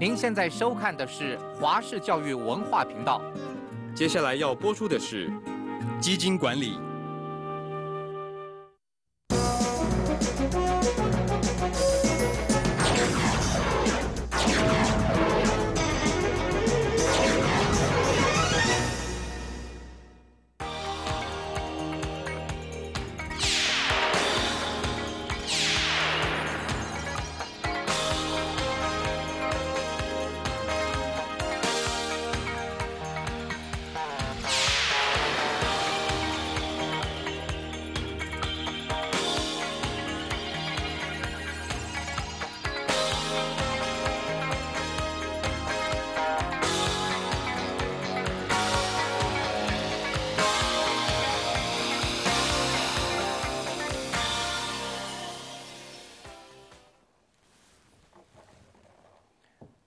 您现在收看的是华视教育文化频道，接下来要播出的是基金管理。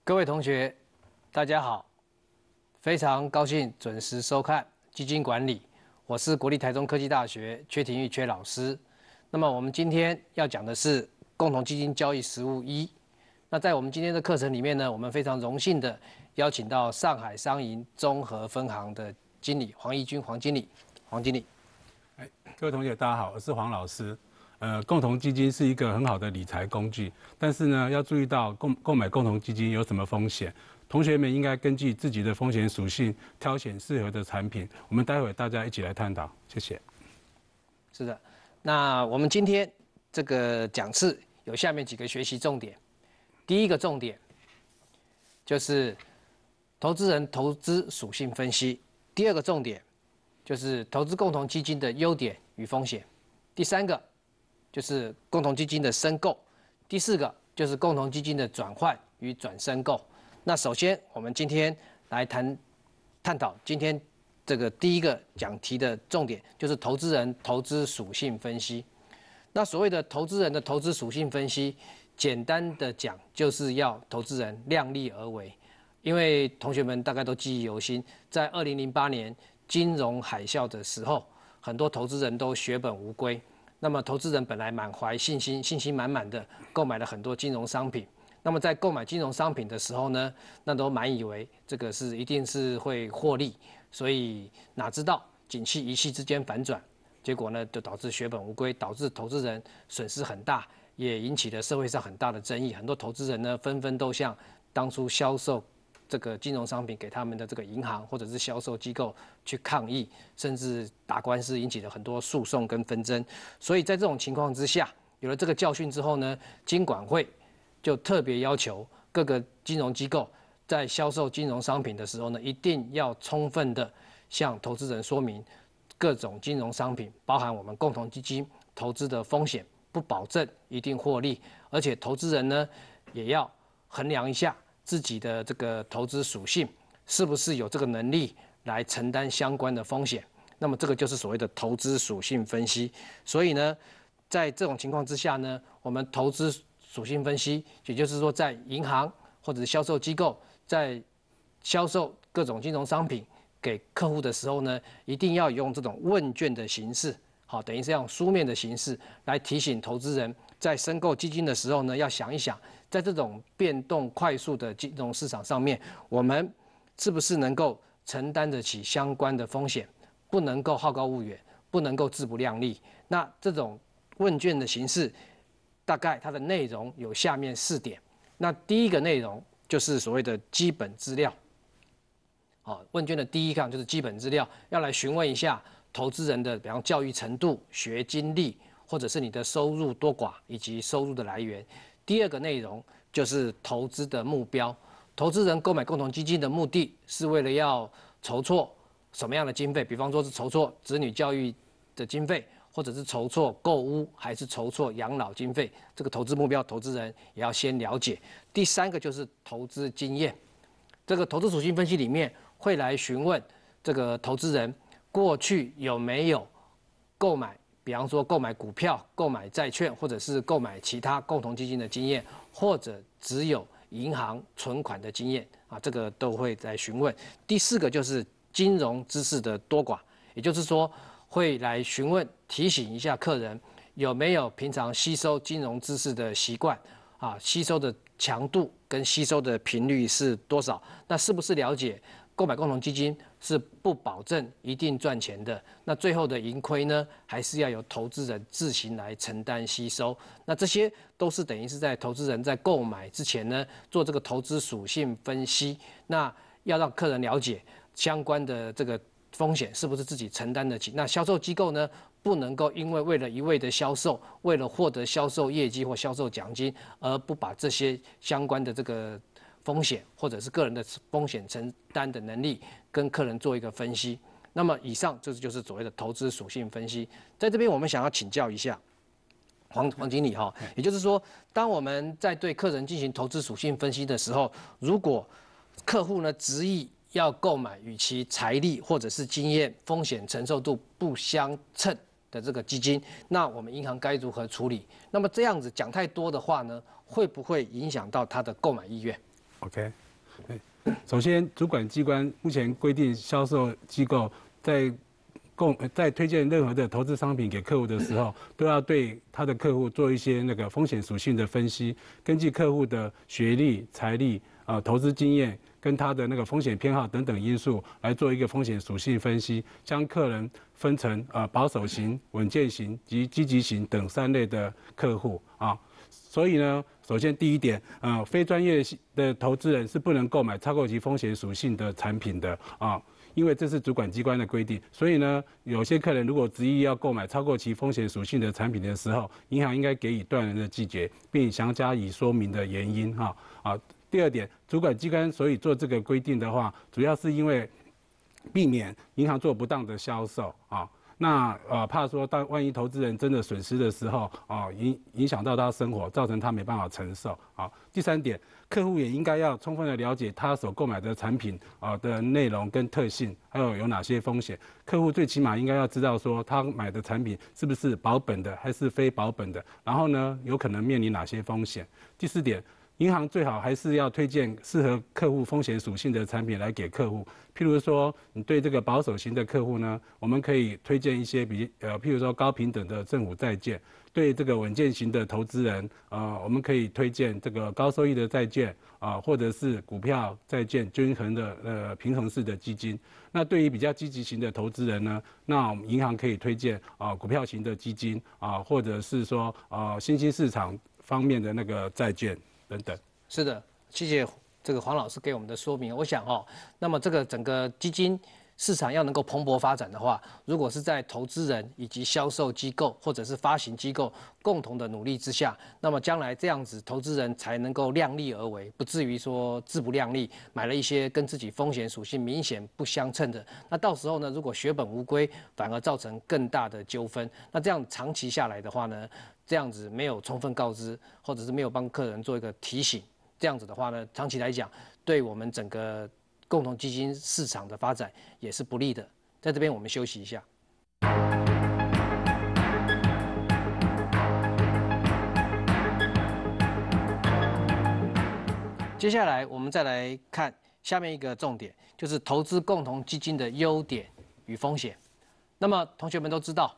各位同学，大家好！非常高兴准时收看《基金管理》，我是国立台中科技大学阙廷玉阙老师。那么我们今天要讲的是共同基金交易实务一。那在我们今天的课程里面呢，我们非常荣幸的邀请到上海商银综合分行的经理黄义军黄经理。黄经理，哎，各位同学，大家好，我是黄老师。呃，共同基金是一个很好的理财工具，但是呢，要注意到购购买共同基金有什么风险。同学们应该根据自己的风险属性挑选适合的产品。我们待会大家一起来探讨。谢谢。是的，那我们今天这个讲次有下面几个学习重点。第一个重点就是投资人投资属性分析。第二个重点就是投资共同基金的优点与风险。第三个。就是共同基金的申购，第四个就是共同基金的转换与转申购。那首先，我们今天来谈探讨今天这个第一个讲题的重点，就是投资人投资属性分析。那所谓的投资人的投资属性分析，简单的讲就是要投资人量力而为。因为同学们大概都记忆犹新，在二零零八年金融海啸的时候，很多投资人都血本无归。那么，投资人本来满怀信心、信心满满的购买了很多金融商品。那么，在购买金融商品的时候呢，那都满以为这个是一定是会获利，所以哪知道景气一夕之间反转，结果呢就导致血本无归，导致投资人损失很大，也引起了社会上很大的争议。很多投资人呢纷纷都向当初销售。这个金融商品给他们的这个银行或者是销售机构去抗议，甚至打官司引起了很多诉讼跟纷争，所以在这种情况之下，有了这个教训之后呢，金管会就特别要求各个金融机构在销售金融商品的时候呢，一定要充分的向投资人说明各种金融商品，包含我们共同基金投资的风险，不保证一定获利，而且投资人呢也要衡量一下。自己的这个投资属性是不是有这个能力来承担相关的风险？那么这个就是所谓的投资属性分析。所以呢，在这种情况之下呢，我们投资属性分析，也就是说，在银行或者销售机构在销售各种金融商品给客户的时候呢，一定要用这种问卷的形式，好，等于是用书面的形式来提醒投资人，在申购基金的时候呢，要想一想。在这种变动快速的金融市场上面，我们是不是能够承担得起相关的风险？不能够好高骛远，不能够自不量力。那这种问卷的形式，大概它的内容有下面四点。那第一个内容就是所谓的基本资料。好，问卷的第一项就是基本资料，要来询问一下投资人的，比方教育程度、学经历，或者是你的收入多寡以及收入的来源。第二个内容就是投资的目标，投资人购买共同基金的目的是为了要筹措什么样的经费，比方说，是筹措子女教育的经费，或者是筹措购物，还是筹措养老经费。这个投资目标，投资人也要先了解。第三个就是投资经验，这个投资属性分析里面会来询问这个投资人过去有没有购买。比方说购买股票、购买债券，或者是购买其他共同基金的经验，或者只有银行存款的经验啊，这个都会来询问。第四个就是金融知识的多寡，也就是说会来询问提醒一下客人有没有平常吸收金融知识的习惯啊，吸收的强度跟吸收的频率是多少？那是不是了解购买共同基金？是不保证一定赚钱的，那最后的盈亏呢，还是要由投资人自行来承担吸收。那这些都是等于是在投资人在购买之前呢，做这个投资属性分析，那要让客人了解相关的这个风险是不是自己承担得起。那销售机构呢，不能够因为为了一味的销售，为了获得销售业绩或销售奖金，而不把这些相关的这个。风险或者是个人的风险承担的能力，跟客人做一个分析。那么以上就是就是所谓的投资属性分析。在这边我们想要请教一下黄黄经理哈，也就是说，当我们在对客人进行投资属性分析的时候，如果客户呢执意要购买与其财力或者是经验风险承受度不相称的这个基金，那我们银行该如何处理？那么这样子讲太多的话呢，会不会影响到他的购买意愿？OK，首先，主管机关目前规定，销售机构在供在推荐任何的投资商品给客户的时候，都要对他的客户做一些那个风险属性的分析，根据客户的学历、财力、啊、投资经验跟他的那个风险偏好等等因素，来做一个风险属性分析，将客人分成呃保守型、稳健型及积极型等三类的客户啊，所以呢。首先，第一点，呃，非专业的投资人是不能购买超过其风险属性的产品的啊，因为这是主管机关的规定。所以呢，有些客人如果执意要购买超过其风险属性的产品的时候，银行应该给予断然的拒绝，并详加以说明的原因哈。啊，第二点，主管机关所以做这个规定的话，主要是因为避免银行做不当的销售啊。那呃怕说到万一投资人真的损失的时候啊，影影响到他生活，造成他没办法承受。好，第三点，客户也应该要充分的了解他所购买的产品啊的内容跟特性，还有有哪些风险。客户最起码应该要知道说他买的产品是不是保本的，还是非保本的，然后呢，有可能面临哪些风险。第四点。银行最好还是要推荐适合客户风险属性的产品来给客户。譬如说，你对这个保守型的客户呢，我们可以推荐一些比呃，譬如说高平等的政府债券；对这个稳健型的投资人，啊，我们可以推荐这个高收益的债券啊，或者是股票债券均衡的呃平衡式的基金。那对于比较积极型的投资人呢，那我银行可以推荐啊股票型的基金啊，或者是说啊新兴市场方面的那个债券。等等，是的，谢谢这个黄老师给我们的说明。我想哦，那么这个整个基金市场要能够蓬勃发展的话，如果是在投资人以及销售机构或者是发行机构共同的努力之下，那么将来这样子投资人才能够量力而为，不至于说自不量力买了一些跟自己风险属性明显不相称的。那到时候呢，如果血本无归，反而造成更大的纠纷。那这样长期下来的话呢？这样子没有充分告知，或者是没有帮客人做一个提醒，这样子的话呢，长期来讲，对我们整个共同基金市场的发展也是不利的。在这边我们休息一下。接下来我们再来看下面一个重点，就是投资共同基金的优点与风险。那么同学们都知道。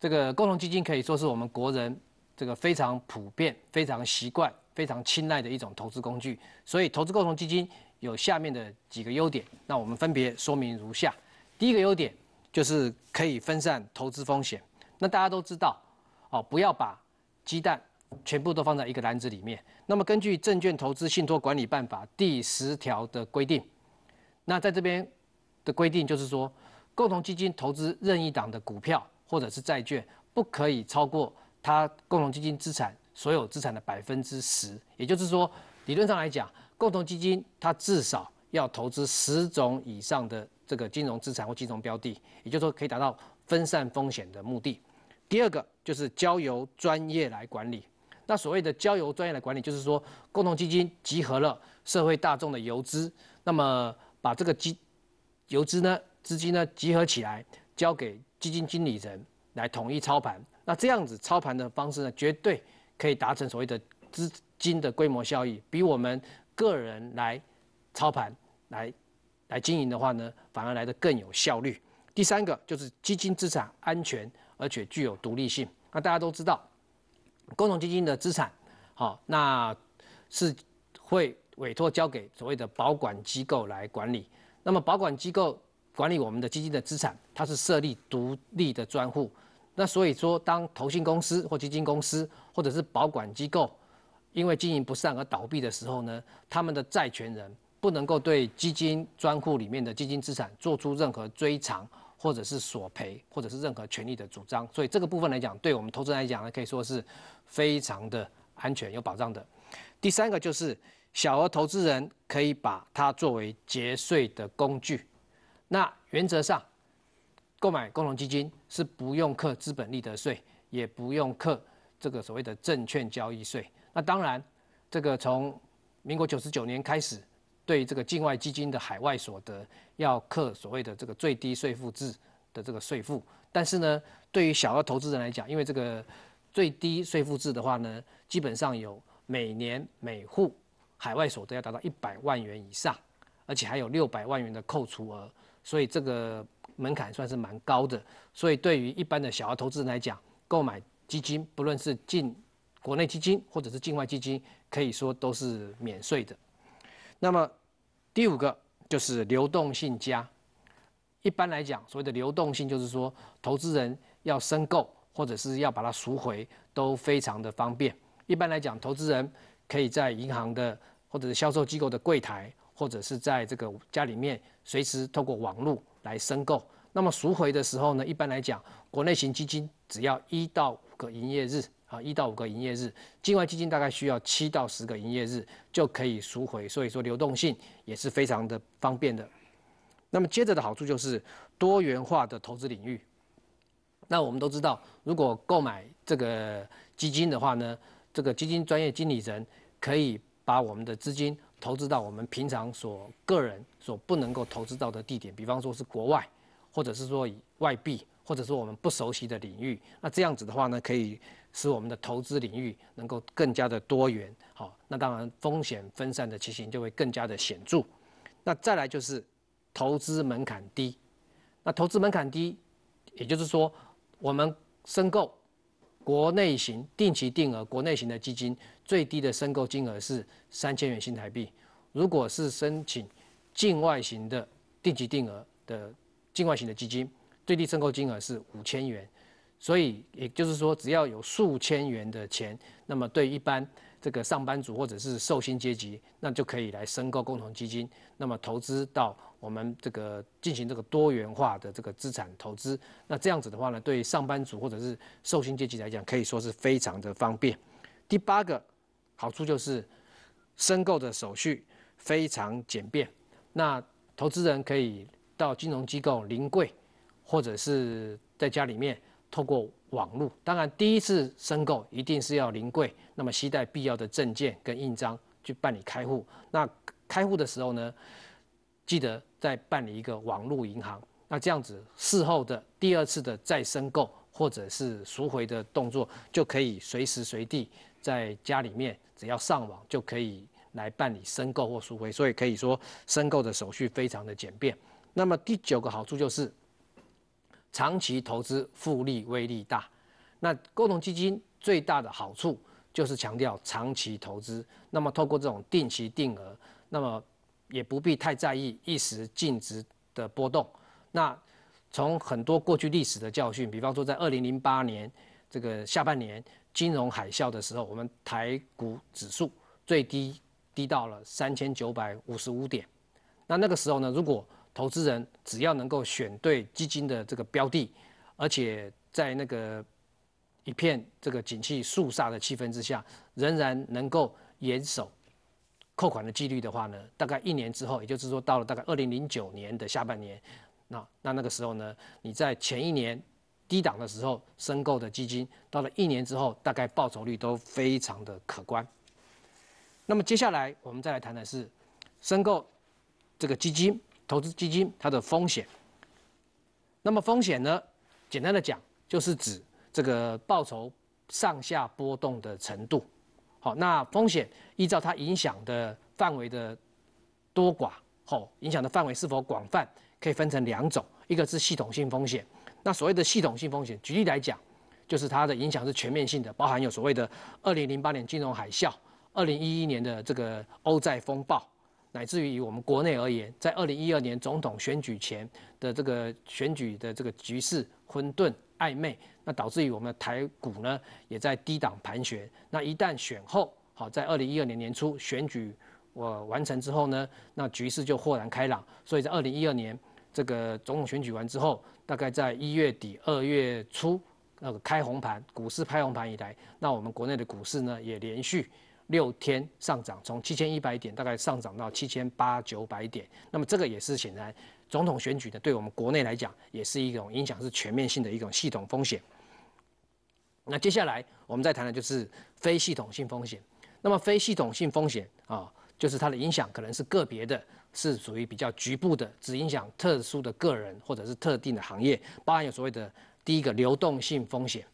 这个共同基金可以说是我们国人这个非常普遍、非常习惯、非常青睐的一种投资工具。所以，投资共同基金有下面的几个优点，那我们分别说明如下。第一个优点就是可以分散投资风险。那大家都知道，哦，不要把鸡蛋全部都放在一个篮子里面。那么，根据《证券投资信托管理办法》第十条的规定，那在这边的规定就是说，共同基金投资任意档的股票。或者是债券不可以超过它共同基金资产所有资产的百分之十，也就是说，理论上来讲，共同基金它至少要投资十种以上的这个金融资产或金融标的，也就是说可以达到分散风险的目的。第二个就是交由专业来管理。那所谓的交由专业来管理，就是说共同基金集合了社会大众的游资，那么把这个集游资呢资金呢集合起来，交给。基金经理人来统一操盘，那这样子操盘的方式呢，绝对可以达成所谓的资金的规模效益，比我们个人来操盘来来经营的话呢，反而来得更有效率。第三个就是基金资产安全，而且具有独立性。那大家都知道，共同基金的资产，好，那是会委托交给所谓的保管机构来管理，那么保管机构。管理我们的基金的资产，它是设立独立的专户。那所以说，当投信公司或基金公司或者是保管机构因为经营不善而倒闭的时候呢，他们的债权人不能够对基金专户里面的基金资产做出任何追偿，或者是索赔，或者是任何权利的主张。所以这个部分来讲，对我们投资人来讲呢，可以说是非常的安全有保障的。第三个就是小额投资人可以把它作为节税的工具。那原则上，购买共同基金是不用课资本利得税，也不用课这个所谓的证券交易税。那当然，这个从民国九十九年开始，对这个境外基金的海外所得要课所谓的这个最低税负制的这个税负。但是呢，对于小额投资人来讲，因为这个最低税负制的话呢，基本上有每年每户海外所得要达到一百万元以上，而且还有六百万元的扣除额。所以这个门槛算是蛮高的，所以对于一般的小额投资人来讲，购买基金，不论是进国内基金或者是境外基金，可以说都是免税的。那么第五个就是流动性加。一般来讲，所谓的流动性就是说，投资人要申购或者是要把它赎回，都非常的方便。一般来讲，投资人可以在银行的或者是销售机构的柜台。或者是在这个家里面随时透过网络来申购，那么赎回的时候呢，一般来讲，国内型基金只要一到五个营业日啊，一到五个营业日，境外基金大概需要七到十个营业日就可以赎回，所以说流动性也是非常的方便的。那么接着的好处就是多元化的投资领域。那我们都知道，如果购买这个基金的话呢，这个基金专业经理人可以把我们的资金。投资到我们平常所个人所不能够投资到的地点，比方说是国外，或者是说以外币，或者说我们不熟悉的领域。那这样子的话呢，可以使我们的投资领域能够更加的多元。好，那当然风险分散的情形就会更加的显著。那再来就是投资门槛低。那投资门槛低，也就是说我们申购。国内型定期定额，国内型的基金最低的申购金额是三千元新台币。如果是申请境外型的定期定额的境外型的基金，最低申购金额是五千元。所以也就是说，只要有数千元的钱，那么对一般。这个上班族或者是寿星阶级，那就可以来申购共同基金，那么投资到我们这个进行这个多元化的这个资产投资，那这样子的话呢，对上班族或者是寿星阶级来讲，可以说是非常的方便。第八个好处就是，申购的手续非常简便，那投资人可以到金融机构临柜，或者是在家里面透过。网络。当然，第一次申购一定是要临柜，那么携带必要的证件跟印章去办理开户。那开户的时候呢，记得再办理一个网络银行。那这样子，事后的第二次的再申购或者是赎回的动作，就可以随时随地在家里面，只要上网就可以来办理申购或赎回。所以可以说申购的手续非常的简便。那么第九个好处就是。长期投资复利威力大，那共同基金最大的好处就是强调长期投资。那么透过这种定期定额，那么也不必太在意一时净值的波动。那从很多过去历史的教训，比方说在二零零八年这个下半年金融海啸的时候，我们台股指数最低低到了三千九百五十五点。那那个时候呢，如果投资人只要能够选对基金的这个标的，而且在那个一片这个景气肃杀的气氛之下，仍然能够严守扣款的纪律的话呢，大概一年之后，也就是说到了大概二零零九年的下半年，那那那个时候呢，你在前一年低档的时候申购的基金，到了一年之后，大概报酬率都非常的可观。那么接下来我们再来谈的是申购这个基金。投资基金它的风险，那么风险呢？简单的讲，就是指这个报酬上下波动的程度。好，那风险依照它影响的范围的多寡，好，影响的范围是否广泛，可以分成两种，一个是系统性风险。那所谓的系统性风险，举例来讲，就是它的影响是全面性的，包含有所谓的二零零八年金融海啸、二零一一年的这个欧债风暴。乃至于以我们国内而言，在二零一二年总统选举前的这个选举的这个局势混沌暧昧，那导致于我们的台股呢也在低档盘旋。那一旦选后，好，在二零一二年年初选举我完成之后呢，那局势就豁然开朗。所以在二零一二年这个总统选举完之后，大概在一月底二月初那个开红盘，股市开红盘以来，那我们国内的股市呢也连续。六天上涨，从七千一百点大概上涨到七千八九百点。那么这个也是显然，总统选举呢，对我们国内来讲，也是一种影响是全面性的一种系统风险。那接下来我们再谈的就是非系统性风险。那么非系统性风险啊，就是它的影响可能是个别的，是属于比较局部的，只影响特殊的个人或者是特定的行业。包含有所谓的第一个流动性风险，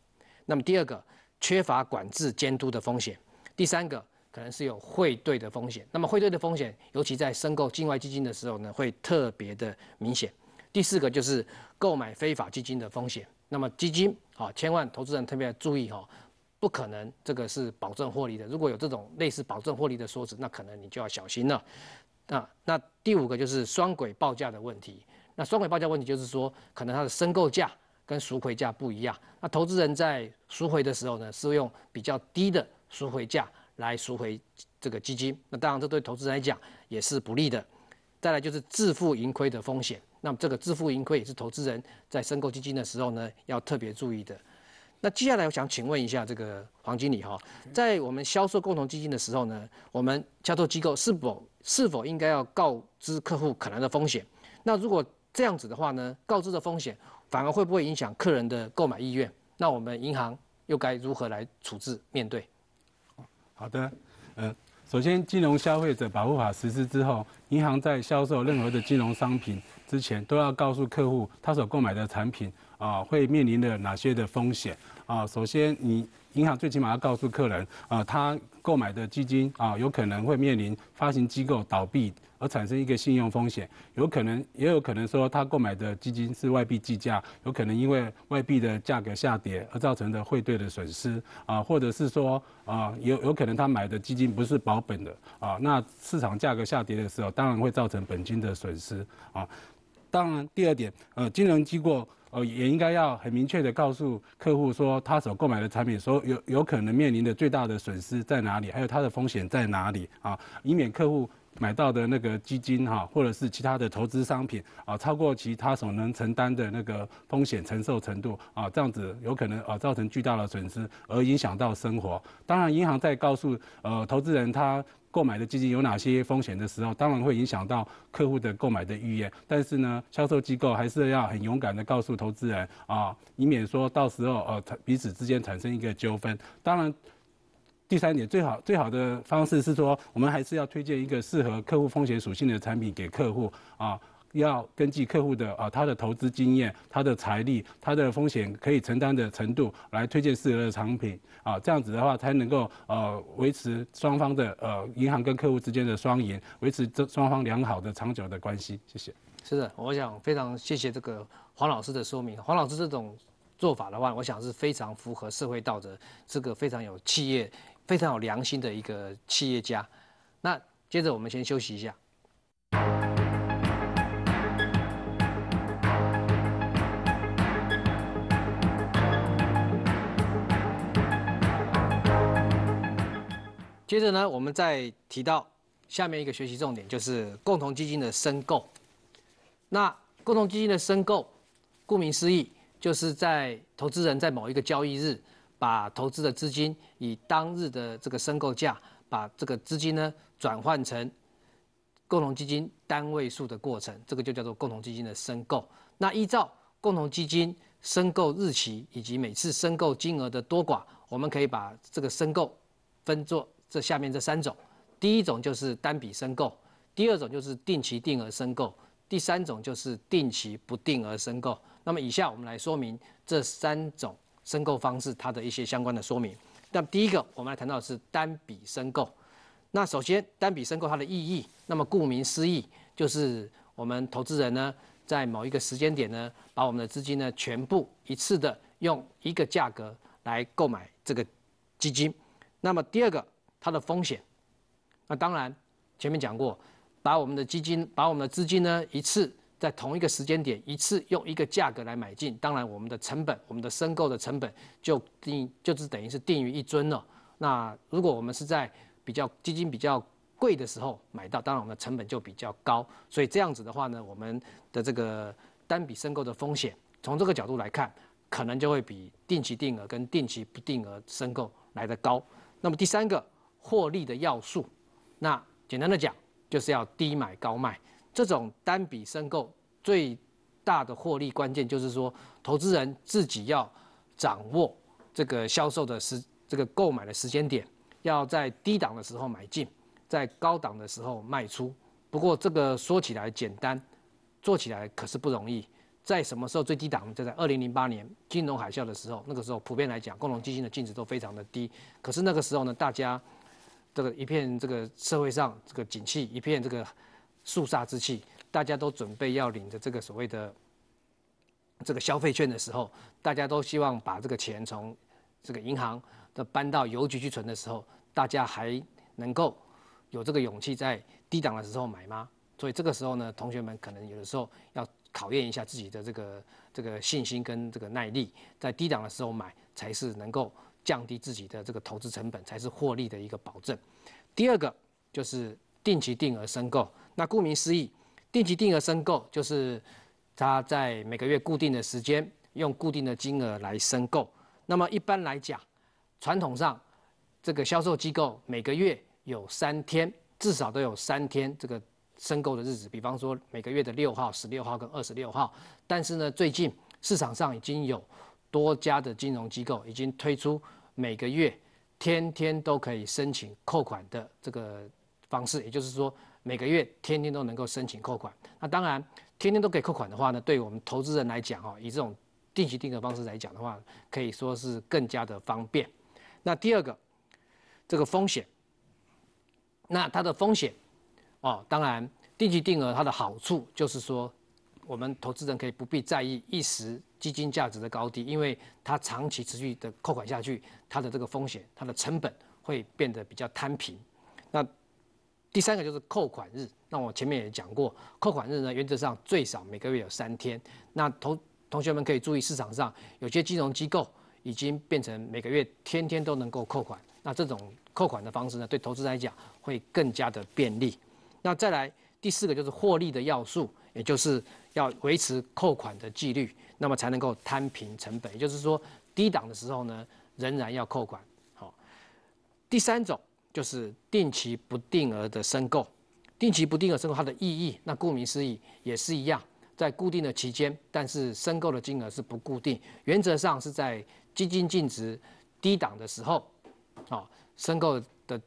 那么第二个缺乏管制监督的风险。第三个可能是有汇兑的风险，那么汇兑的风险，尤其在申购境外基金的时候呢，会特别的明显。第四个就是购买非法基金的风险，那么基金啊，千万投资人特别注意哈，不可能这个是保证获利的。如果有这种类似保证获利的说辞，那可能你就要小心了。那那第五个就是双轨报价的问题。那双轨报价问题就是说，可能它的申购价跟赎回价不一样。那投资人在赎回的时候呢，是用比较低的。赎回价来赎回这个基金，那当然这对投资来讲也是不利的。再来就是自负盈亏的风险，那么这个自负盈亏也是投资人在申购基金的时候呢要特别注意的。那接下来我想请问一下这个黄经理哈，在我们销售共同基金的时候呢，我们销售机构是否是否应该要告知客户可能的风险？那如果这样子的话呢，告知的风险反而会不会影响客人的购买意愿？那我们银行又该如何来处置面对？好的，嗯，首先，金融消费者保护法实施之后，银行在销售任何的金融商品之前，都要告诉客户他所购买的产品啊，会面临的哪些的风险啊。首先你。银行最起码要告诉客人，呃，他购买的基金啊，有可能会面临发行机构倒闭而产生一个信用风险，有可能也有可能说他购买的基金是外币计价，有可能因为外币的价格下跌而造成的汇兑的损失，啊，或者是说啊，有有可能他买的基金不是保本的，啊，那市场价格下跌的时候，当然会造成本金的损失，啊，当然第二点，呃，金融机构。哦，也应该要很明确的告诉客户说，他所购买的产品，所有有可能面临的最大的损失在哪里，还有它的风险在哪里啊，以免客户。买到的那个基金哈，或者是其他的投资商品啊，超过其他所能承担的那个风险承受程度啊，这样子有可能啊造成巨大的损失，而影响到生活。当然，银行在告诉呃投资人他购买的基金有哪些风险的时候，当然会影响到客户的购买的意愿。但是呢，销售机构还是要很勇敢的告诉投资人啊，以免说到时候呃彼此之间产生一个纠纷。当然。第三点，最好最好的方式是说，我们还是要推荐一个适合客户风险属性的产品给客户啊，要根据客户的啊他的投资经验、他的财力、他的风险可以承担的程度来推荐适合的产品啊，这样子的话才能够呃维持双方的呃银行跟客户之间的双赢，维持这双方良好的长久的关系。谢谢。是的，我想非常谢谢这个黄老师的说明。黄老师这种做法的话，我想是非常符合社会道德，这个非常有企业。非常有良心的一个企业家。那接着我们先休息一下。接着呢，我们再提到下面一个学习重点，就是共同基金的申购。那共同基金的申购，顾名思义，就是在投资人在某一个交易日。把投资的资金以当日的这个申购价，把这个资金呢转换成共同基金单位数的过程，这个就叫做共同基金的申购。那依照共同基金申购日期以及每次申购金额的多寡，我们可以把这个申购分作这下面这三种：第一种就是单笔申购，第二种就是定期定额申购，第三种就是定期不定额申购。那么以下我们来说明这三种。申购方式它的一些相关的说明。那第一个，我们来谈到的是单笔申购。那首先，单笔申购它的意义，那么顾名思义，就是我们投资人呢，在某一个时间点呢，把我们的资金呢全部一次的用一个价格来购买这个基金。那么第二个，它的风险。那当然，前面讲过，把我们的基金，把我们的资金呢一次。在同一个时间点，一次用一个价格来买进，当然我们的成本，我们的申购的成本就定，就是等于是定于一尊了。那如果我们是在比较基金比较贵的时候买到，当然我们的成本就比较高。所以这样子的话呢，我们的这个单笔申购的风险，从这个角度来看，可能就会比定期定额跟定期不定额申购来的高。那么第三个获利的要素，那简单的讲就是要低买高卖。这种单笔申购最大的获利关键就是说，投资人自己要掌握这个销售的时，这个购买的时间点，要在低档的时候买进，在高档的时候卖出。不过这个说起来简单，做起来可是不容易。在什么时候最低档？就在二零零八年金融海啸的时候，那个时候普遍来讲，共同基金的净值都非常的低。可是那个时候呢，大家这个一片这个社会上这个景气一片这个。肃杀之气，大家都准备要领着这个所谓的这个消费券的时候，大家都希望把这个钱从这个银行的搬到邮局去存的时候，大家还能够有这个勇气在低档的时候买吗？所以这个时候呢，同学们可能有的时候要考验一下自己的这个这个信心跟这个耐力，在低档的时候买才是能够降低自己的这个投资成本，才是获利的一个保证。第二个就是定期定额申购。那顾名思义，定期定额申购就是他在每个月固定的时间，用固定的金额来申购。那么一般来讲，传统上这个销售机构每个月有三天，至少都有三天这个申购的日子，比方说每个月的六号、十六号跟二十六号。但是呢，最近市场上已经有多家的金融机构已经推出每个月天天都可以申请扣款的这个方式，也就是说。每个月天天都能够申请扣款，那当然天天都可以扣款的话呢，对我们投资人来讲，哈，以这种定期定额方式来讲的话，可以说是更加的方便。那第二个，这个风险，那它的风险，哦，当然定期定额它的好处就是说，我们投资人可以不必在意一时基金价值的高低，因为它长期持续的扣款下去，它的这个风险，它的成本会变得比较摊平。那。第三个就是扣款日，那我前面也讲过，扣款日呢，原则上最少每个月有三天。那同同学们可以注意，市场上有些金融机构已经变成每个月天天都能够扣款。那这种扣款的方式呢，对投资来讲会更加的便利。那再来第四个就是获利的要素，也就是要维持扣款的纪律，那么才能够摊平成本。也就是说，低档的时候呢，仍然要扣款。好，第三种。就是定期不定额的申购，定期不定额申购它的意义，那顾名思义也是一样，在固定的期间，但是申购的金额是不固定，原则上是在基金净值低档的时候，啊，申购的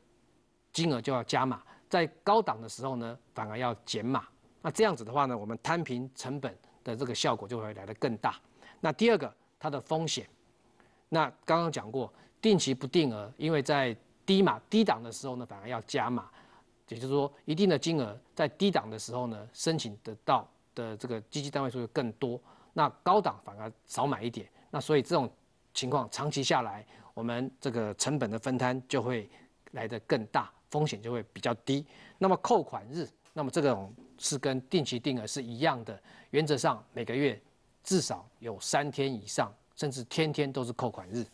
金额就要加码；在高档的时候呢，反而要减码。那这样子的话呢，我们摊平成本的这个效果就会来得更大。那第二个，它的风险，那刚刚讲过，定期不定额，因为在低码低档的时候呢，反而要加码，也就是说，一定的金额在低档的时候呢，申请得到的这个基金单位数就更多。那高档反而少买一点。那所以这种情况长期下来，我们这个成本的分摊就会来的更大，风险就会比较低。那么扣款日，那么这种是跟定期定额是一样的，原则上每个月至少有三天以上，甚至天天都是扣款日。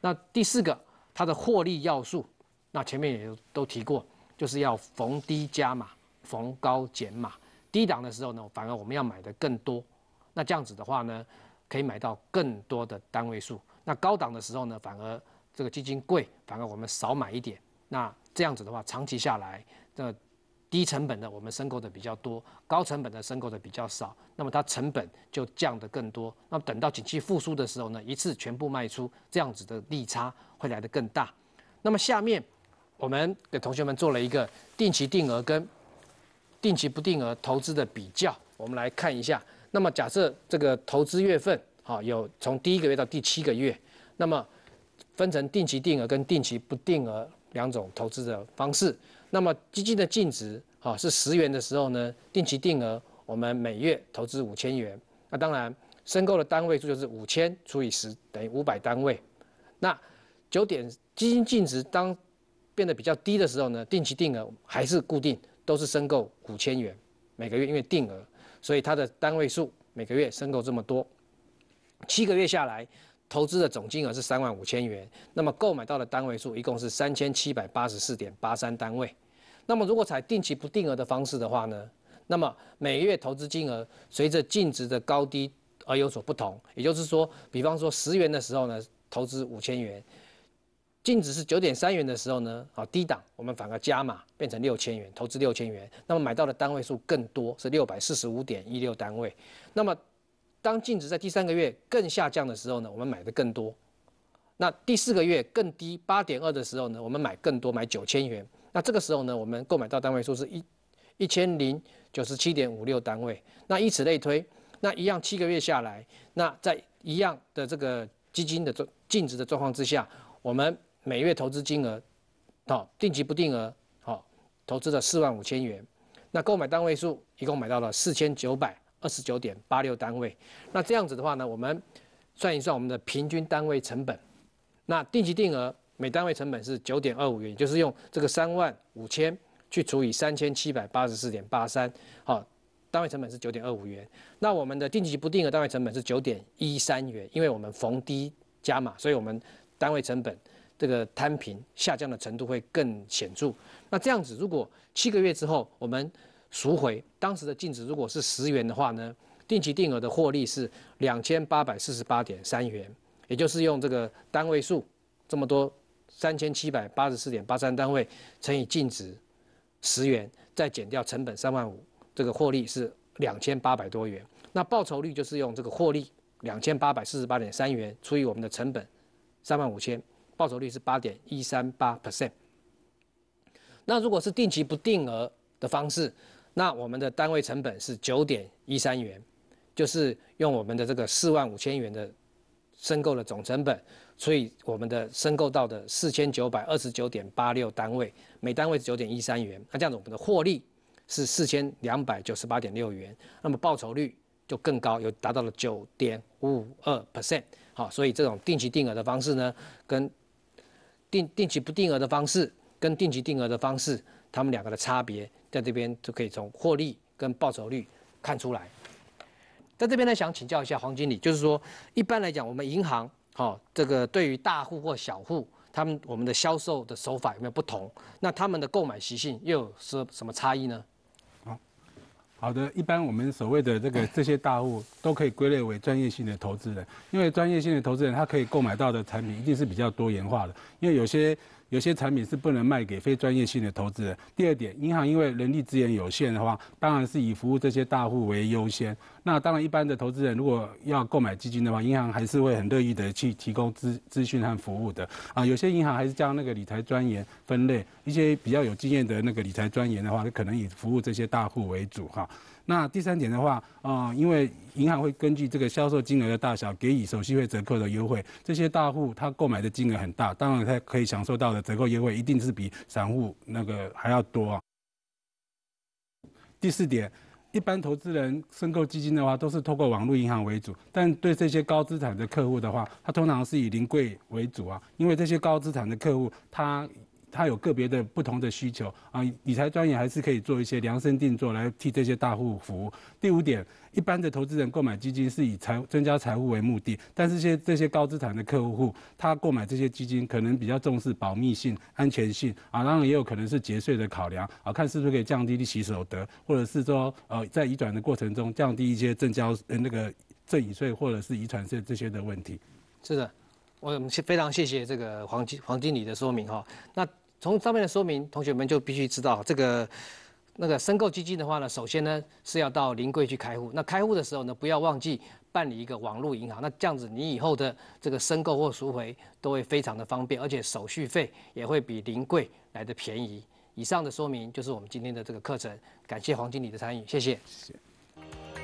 那第四个。它的获利要素，那前面也都提过，就是要逢低加码，逢高减码。低档的时候呢，反而我们要买的更多，那这样子的话呢，可以买到更多的单位数。那高档的时候呢，反而这个基金贵，反而我们少买一点。那这样子的话，长期下来，那。低成本的我们申购的比较多，高成本的申购的比较少，那么它成本就降得更多。那么等到景气复苏的时候呢，一次全部卖出，这样子的利差会来得更大。那么下面我们给同学们做了一个定期定额跟定期不定额投资的比较，我们来看一下。那么假设这个投资月份好有从第一个月到第七个月，那么分成定期定额跟定期不定额两种投资的方式。那么基金的净值，啊是十元的时候呢，定期定额我们每月投资五千元，那当然申购的单位数就是五千除以十等于五百单位。那九点基金净值当变得比较低的时候呢，定期定额还是固定，都是申购五千元每个月，因为定额，所以它的单位数每个月申购这么多，七个月下来。投资的总金额是三万五千元，那么购买到的单位数一共是三千七百八十四点八三单位。那么如果采定期不定额的方式的话呢，那么每月投资金额随着净值的高低而有所不同。也就是说，比方说十元的时候呢，投资五千元；净值是九点三元的时候呢，好低档，我们反而加码变成六千元，投资六千元，那么买到的单位数更多，是六百四十五点一六单位。那么当净值在第三个月更下降的时候呢，我们买的更多。那第四个月更低八点二的时候呢，我们买更多，买九千元。那这个时候呢，我们购买到单位数是一一千零九十七点五六单位。那以此类推，那一样七个月下来，那在一样的这个基金的状净值的状况之下，我们每月投资金额，好定期不定额，好投资了四万五千元。那购买单位数一共买到了四千九百。二十九点八六单位，那这样子的话呢，我们算一算我们的平均单位成本。那定期定额每单位成本是九点二五元，也就是用这个三万五千去除以三千七百八十四点八三，好，单位成本是九点二五元。那我们的定期不定额单位成本是九点一三元，因为我们逢低加码，所以我们单位成本这个摊平下降的程度会更显著。那这样子，如果七个月之后我们赎回当时的净值如果是十元的话呢，定期定额的获利是两千八百四十八点三元，也就是用这个单位数这么多三千七百八十四点八三单位乘以净值十元，再减掉成本三万五，这个获利是两千八百多元。那报酬率就是用这个获利两千八百四十八点三元除以我们的成本三万五千，报酬率是八点一三八 percent。那如果是定期不定额的方式。那我们的单位成本是九点一三元，就是用我们的这个四万五千元的申购的总成本，所以我们的申购到的四千九百二十九点八六单位，每单位九点一三元，那这样子我们的获利是四千两百九十八点六元，那么报酬率就更高，有达到了九点五五二 percent。好，所以这种定期定额的方式呢，跟定定期不定额的方式，跟定期定额的方式，他们两个的差别。在这边就可以从获利跟报酬率看出来。在这边呢，想请教一下黄经理，就是说，一般来讲，我们银行哈，这个对于大户或小户，他们我们的销售的手法有没有不同？那他们的购买习性又是什么差异呢？哦，好的，一般我们所谓的这个这些大户都可以归类为专业性的投资人，因为专业性的投资人他可以购买到的产品一定是比较多元化的，因为有些。有些产品是不能卖给非专业性的投资人。第二点，银行因为人力资源有限的话，当然是以服务这些大户为优先。那当然，一般的投资人如果要购买基金的话，银行还是会很乐意的去提供资资讯和服务的。啊，有些银行还是将那个理财专员分类，一些比较有经验的那个理财专员的话，他可能以服务这些大户为主哈。那第三点的话，啊，因为银行会根据这个销售金额的大小给予手续费折扣的优惠，这些大户他购买的金额很大，当然他可以享受到的折扣优惠一定是比散户那个还要多啊。第四点，一般投资人申购基金的话都是透过网络银行为主，但对这些高资产的客户的话，他通常是以零柜为主啊，因为这些高资产的客户他。它有个别的不同的需求啊，理财专业还是可以做一些量身定做来替这些大户服务。第五点，一般的投资人购买基金是以财增加财富为目的，但是些这些高资产的客户户，他购买这些基金可能比较重视保密性、安全性啊，当然也有可能是节税的考量啊，看是不是可以降低利息所得，或者是说呃在移转的过程中降低一些正交呃那个正与税或者是遗产税这些的问题。是的，我非常谢谢这个黄经黄经理的说明哈，那。从上面的说明，同学们就必须知道这个那个申购基金的话呢，首先呢是要到临柜去开户。那开户的时候呢，不要忘记办理一个网络银行。那这样子，你以后的这个申购或赎回都会非常的方便，而且手续费也会比临柜来的便宜。以上的说明就是我们今天的这个课程。感谢黄经理的参与，谢谢。谢谢。